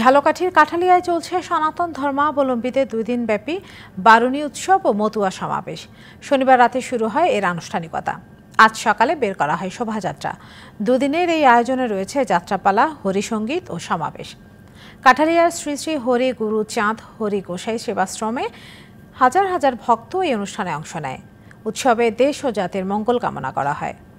ঝালকাঠির কাঠালিয়ায় চলছে সনাতন ধর্মাবলম্বীদের দুই ব্যাপী বারুণী উৎসব ও মতুয়া সমাবেশ শনিবার রাতে শুরু হয় এর আনুষ্ঠানিকতা আজ সকালে বের করা হয় শোভাযাত্রা দুদিনের এই আয়োজনে রয়েছে যাত্রাপালা হরিসঙ্গীত ও সমাবেশ কাঠালিয়ার শ্রী শ্রী হরি গুরু চাঁদ হরি গোসাই সেবাশ্রমে হাজার হাজার ভক্ত এই অনুষ্ঠানে অংশ নেয় উৎসবে দেশ ও জাতির মঙ্গল কামনা করা হয়